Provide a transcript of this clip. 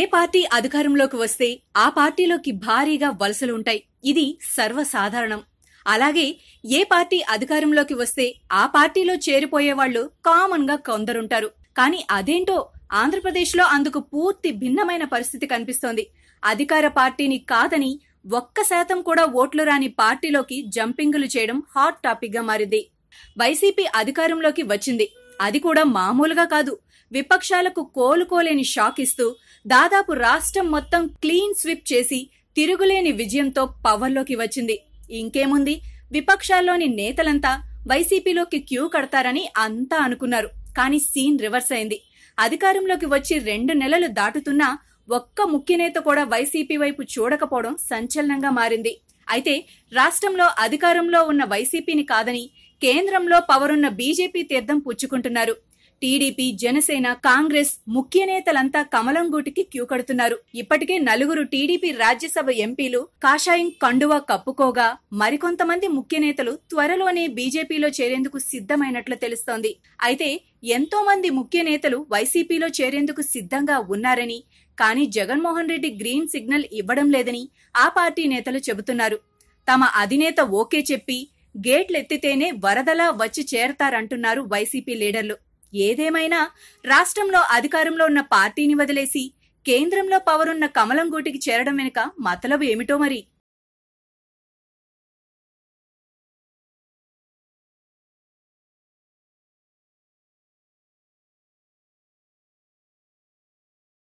ఏ party అధికారంలోకి వస్తే ఆ పార్టీలోకి భారీగా వలసలు ఉంటాయి ఇది సర్వసాధారణం అలాగే ఏ పార్టీ అధికారంలోకి వస్తే ఆ పార్టీలో చేరిపోయే వాళ్ళు కామన్ గా కొందరుంటారు కానీ అదేంటో ఆంధ్రప్రదేశ్లో అందుకు పూర్తి భిన్నమైన పరిస్థితి కనిపిస్తోంది అధికార పార్టీని కాదని ఒక్క శాతం కూడా ఓట్లు రాని పార్టీలోకి జంపింగులు చేయడం హాట్ టాపిక్ గా మారింది వైసీపీ అధికారంలోకి వచ్చింది అది కూడా మామూలుగా కాదు విపక్షాలకు కోలుకోలేని షాక్ ఇస్తూ దాదాపు రాష్ట్రం మొత్తం క్లీన్ స్విప్ చేసి తిరుగులేని విజయంతో పవర్లోకి వచ్చింది ఇంకేముంది విపక్షాల్లోని నేతలంతా వైసీపీలోకి క్యూ కడతారని అంతా అనుకున్నారు కానీ సీన్ రివర్స్ అయింది అధికారంలోకి వచ్చి రెండు నెలలు దాటుతున్నా ఒక్క ముఖ్య నేత కూడా వైసీపీ వైపు చూడకపోవడం సంచలనంగా మారింది అయితే రాష్ట్రంలో అధికారంలో ఉన్న వైసీపీని కాదని కేంద్రంలో పవరున్న బీజేపీ తీర్థం పుచ్చుకుంటున్నారు టీడీపీ జనసేన కాంగ్రెస్ ముఖ్య నేతలంతా కమలం గూటికి క్యూ కడుతున్నారు ఇప్పటికే నలుగురు టీడీపీ రాజ్యసభ ఎంపీలు కాషాయం కండువా కప్పుకోగా మరికొంతమంది ముఖ్య నేతలు త్వరలోనే బీజేపీలో చేరేందుకు సిద్ధమైనట్లు తెలుస్తోంది అయితే ఎంతో మంది ముఖ్య నేతలు వైసీపీలో చేరేందుకు సిద్ధంగా ఉన్నారని కానీ జగన్మోహన్ రెడ్డి గ్రీన్ సిగ్నల్ ఇవ్వడం లేదని ఆ పార్టీ నేతలు చెబుతున్నారు తమ అధినేత ఓకే చెప్పి గేట్లెత్తితేనే వరదలా వచ్చి చేరతారంటున్నారు వైసీపీ లీడర్లు ఏదేమైనా రాష్ట్రంలో అధికారంలో ఉన్న పార్టీని వదిలేసి కేంద్రంలో పవరున్న కమలం గూటికి చేరడం వెనుక మతలవు ఏమిటో మరి